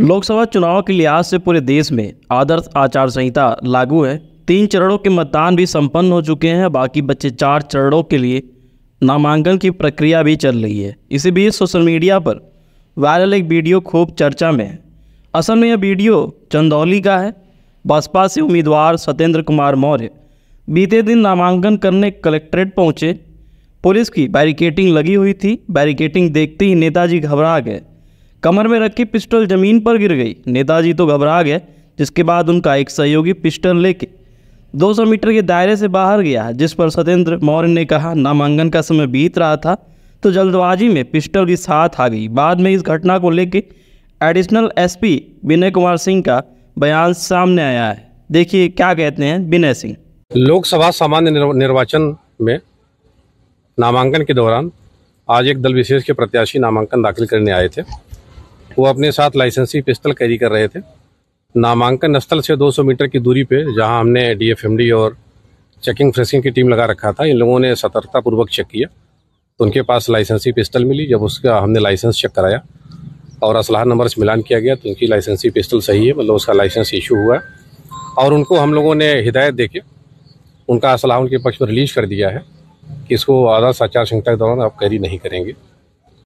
लोकसभा चुनाव के लिहाज से पूरे देश में आदर्श आचार संहिता लागू है तीन चरणों के मतदान भी संपन्न हो चुके हैं बाकी बच्चे चार चरणों के लिए नामांकन की प्रक्रिया भी चल रही है इसी बीच सोशल मीडिया पर वायरल एक वीडियो खूब चर्चा में है असल में यह वीडियो चंदौली का है बसपा से उम्मीदवार सत्येंद्र कुमार मौर्य बीते दिन नामांकन करने कलेक्ट्रेट पहुंचे पुलिस की बैरिकेटिंग लगी हुई थी बैरिकेटिंग देखते ही नेताजी घबरा गए कमर में रखी पिस्टल जमीन पर गिर गई नेताजी तो घबरा गए जिसके बाद उनका एक सहयोगी पिस्टल लेके 200 मीटर के दायरे से बाहर गया जिस पर सत्येंद्र मौर्य ने कहा नामांकन का समय बीत रहा था तो जल्दबाजी में पिस्टल की साथ आ गई बाद में इस घटना को लेकर एडिशनल एसपी विनय कुमार सिंह का बयान सामने आया है देखिए क्या कहते हैं विनय सिंह लोकसभा सामान्य निर्वाचन में नामांकन के दौरान आज एक दल विशेष के प्रत्याशी नामांकन दाखिल करने आए थे वो अपने साथ लाइसेंसी पिस्तल कैरी कर रहे थे नामांकन स्थल से 200 मीटर की दूरी पे जहां हमने डीएफएमडी और चेकिंग फ्रेसिंग की टीम लगा रखा था इन लोगों ने सतर्कतापूर्वक चेक किया तो उनके पास लाइसेंसी पिस्टल मिली जब उसका हमने लाइसेंस चेक कराया और असलाह नंबर से मिलान किया गया तो उनकी लाइसेंसी पिस्टल सही है मतलब उसका लाइसेंस इशू हुआ है और उनको हम लोगों ने हिदायत दे के उनका असलाह उनके पक्ष में रिलीज कर दिया है कि इसको आदर्श आचार संहिता के दौरान आप कैरी नहीं करेंगे